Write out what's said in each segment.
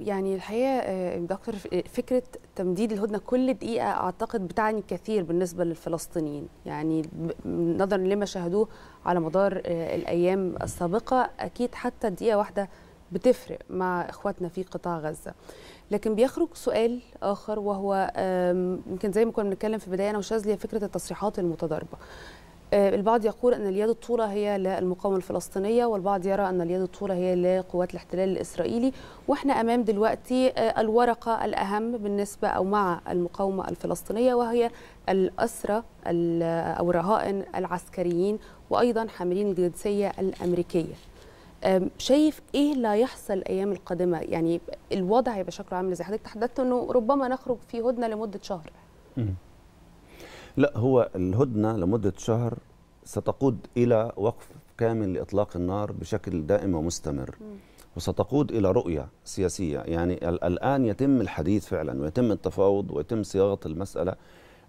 يعني الحقيقه آه، دكتور فكره تمديد الهدنه كل دقيقه اعتقد بتعني الكثير بالنسبه للفلسطينيين يعني نظرا لما شاهدوه على مدار آه، الايام السابقه اكيد حتى دقيقه واحده بتفرق مع اخواتنا في قطاع غزه لكن بيخرج سؤال اخر وهو يمكن زي ما كنا بنتكلم في البدايه انا وشاذلي فكره التصريحات المتضاربه آه، البعض يقول أن اليد الطولة هي للمقاومة الفلسطينية والبعض يرى أن اليد الطولة هي لقوات الاحتلال الإسرائيلي وإحنا أمام دلوقتي آه، الورقة الأهم بالنسبة أو مع المقاومة الفلسطينية وهي الأسرى آه، أو الرهائن العسكريين وأيضا حاملين الجنسية الأمريكية شايف ايه اللي هيحصل الايام القادمه يعني الوضع هيبقى شكله عامل زي حضرتك تحدثت انه ربما نخرج في هدنه لمده شهر لا هو الهدنة لمدة شهر ستقود إلى وقف كامل لإطلاق النار بشكل دائم ومستمر وستقود إلى رؤية سياسية يعني الآن يتم الحديث فعلا ويتم التفاوض ويتم صياغة المسألة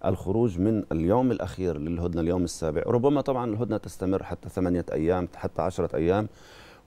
الخروج من اليوم الأخير للهدنة اليوم السابع ربما طبعا الهدنة تستمر حتى ثمانية أيام حتى عشرة أيام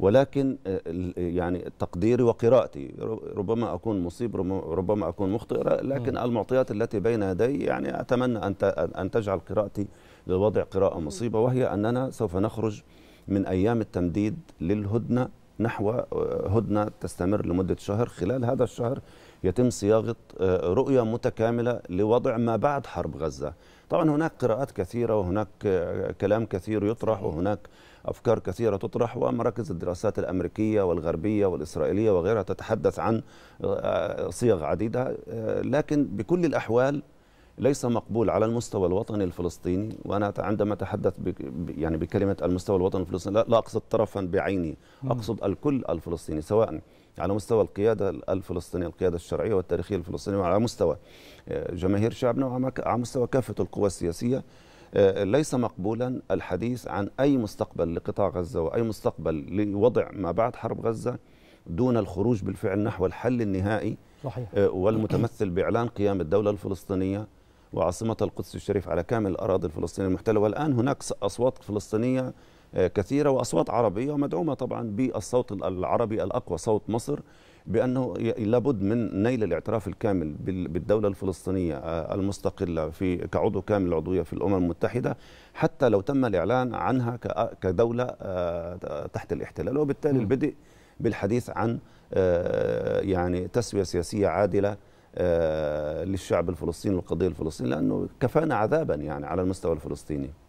ولكن آه، يعني تقديري وقراءتي ربما اكون مصيب ربما اكون مخطئ لكن المعطيات التي بين يدي يعني اتمنى ان ان تجعل قراءتي للوضع قراءه مصيبه وهي اننا سوف نخرج من ايام التمديد للهدنه نحو آه، هدنه تستمر لمده شهر خلال هذا الشهر يتم صياغه آه، رؤيه متكامله لوضع ما بعد حرب غزه طبعا هناك قراءات كثيرة وهناك آه، كلام كثير يطرح وهناك أفكار كثيرة تطرح ومراكز الدراسات الأمريكية والغربية والإسرائيلية وغيرها تتحدث عن آه، صيغ عديدة آه، لكن بكل الأحوال ليس مقبول على المستوى الوطني الفلسطيني وانا عندما اتحدث يعني بكلمه المستوى الوطني الفلسطيني لا, اقصد طرفا بعيني اقصد الكل الفلسطيني سواء على مستوى القيادة الفلسطينية القيادة الشرعية والتاريخية الفلسطينية وعلى مستوى آه، جماهير شعبنا وعلى مستوى كافة القوى السياسية آه، ليس مقبولا الحديث عن أي مستقبل لقطاع غزة وأي مستقبل لوضع ما بعد حرب غزة دون الخروج بالفعل نحو الحل النهائي صحيح. آه، والمتمثل بإعلان قيام الدولة الفلسطينية وعاصمة القدس الشريف على كامل الأراضي الفلسطينية المحتلة والآن هناك أصوات فلسطينية آه، كثيرة وأصوات عربية ومدعومة طبعا بالصوت العربي الأقوى صوت مصر بأنه لابد من نيل الاعتراف الكامل بالدولة الفلسطينية آه، المستقلة في كعضو كامل العضوية في الأمم المتحدة حتى لو تم الإعلان عنها آه، كدولة تحت الاحتلال وبالتالي البدء بالحديث عن يعني تسوية سياسية عادلة آه، للشعب الفلسطيني والقضيه الفلسطينيه لانه كفانا عذابا يعني على المستوى الفلسطيني